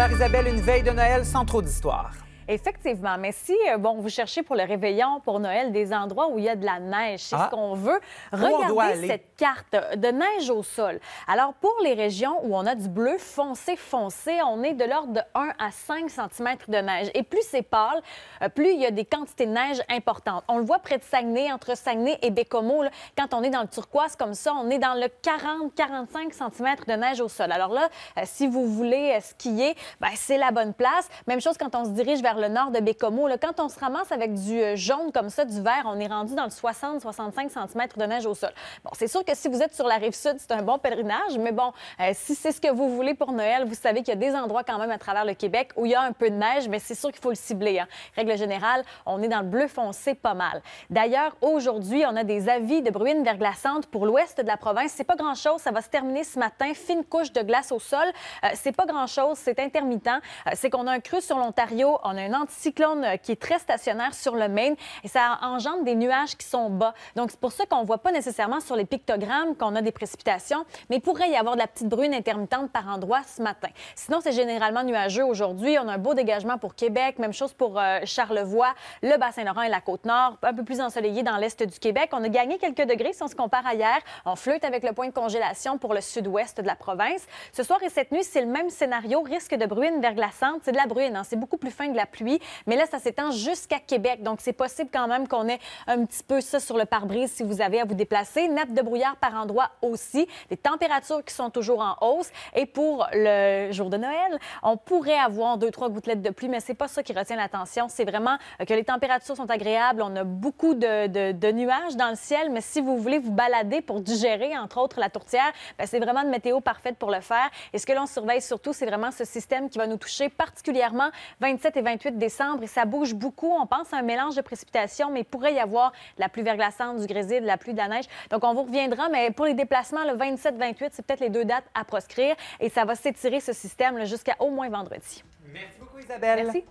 Claire Isabelle, une veille de Noël sans trop d'histoire. Effectivement. Mais si, euh, bon, vous cherchez pour le réveillon, pour Noël, des endroits où il y a de la neige, c'est ce ah. qu'on veut, regardez cette carte euh, de neige au sol. Alors, pour les régions où on a du bleu foncé, foncé, on est de l'ordre de 1 à 5 cm de neige. Et plus c'est pâle, euh, plus il y a des quantités de neige importantes. On le voit près de Saguenay, entre Saguenay et Bécomo. quand on est dans le turquoise comme ça, on est dans le 40-45 cm de neige au sol. Alors là, si vous voulez skier, ben, c'est la bonne place. Même chose quand on se dirige vers le nord de Bécomo. Là, quand on se ramasse avec du euh, jaune comme ça, du vert, on est rendu dans le 60-65 cm de neige au sol. Bon, c'est sûr que si vous êtes sur la rive sud, c'est un bon pèlerinage, mais bon, euh, si c'est ce que vous voulez pour Noël, vous savez qu'il y a des endroits quand même à travers le Québec où il y a un peu de neige, mais c'est sûr qu'il faut le cibler. Hein. Règle générale, on est dans le bleu foncé pas mal. D'ailleurs, aujourd'hui, on a des avis de bruine verglaçante pour l'ouest de la province. C'est pas grand-chose, ça va se terminer ce matin. Fine couche de glace au sol, euh, c'est pas grand-chose, c'est intermittent. c'est qu'on a un cru sur l'Ontario, on a un anticyclone euh, qui est très stationnaire sur le Maine et ça engendre des nuages qui sont bas. Donc, c'est pour ça qu'on ne voit pas nécessairement sur les pictogrammes qu'on a des précipitations, mais il pourrait y avoir de la petite brune intermittente par endroit ce matin. Sinon, c'est généralement nuageux aujourd'hui. On a un beau dégagement pour Québec, même chose pour euh, Charlevoix, le bassin saint laurent et la Côte-Nord, un peu plus ensoleillé dans l'est du Québec. On a gagné quelques degrés si on se compare à hier. On flirte avec le point de congélation pour le sud-ouest de la province. Ce soir et cette nuit, c'est le même scénario, risque de bruine verglaçante. C'est de la bruine, hein. c'est beaucoup plus fin que la mais là, ça s'étend jusqu'à Québec. Donc, c'est possible quand même qu'on ait un petit peu ça sur le pare-brise si vous avez à vous déplacer. Nappe de brouillard par endroit aussi. Des températures qui sont toujours en hausse. Et pour le jour de Noël, on pourrait avoir deux, trois gouttelettes de pluie, mais c'est pas ça qui retient l'attention. C'est vraiment que les températures sont agréables. On a beaucoup de, nuages dans le ciel, mais si vous voulez vous balader pour digérer, entre autres, la tourtière, ben, c'est vraiment une météo parfaite pour le faire. Et ce que l'on surveille surtout, c'est vraiment ce système qui va nous toucher particulièrement 27 et 28 décembre et ça bouge beaucoup. On pense à un mélange de précipitations, mais il pourrait y avoir la pluie verglaçante, du grésil, de la pluie, de la neige. Donc, on vous reviendra, mais pour les déplacements, le 27-28, c'est peut-être les deux dates à proscrire et ça va s'étirer ce système jusqu'à au moins vendredi. Merci beaucoup, Isabelle. Merci.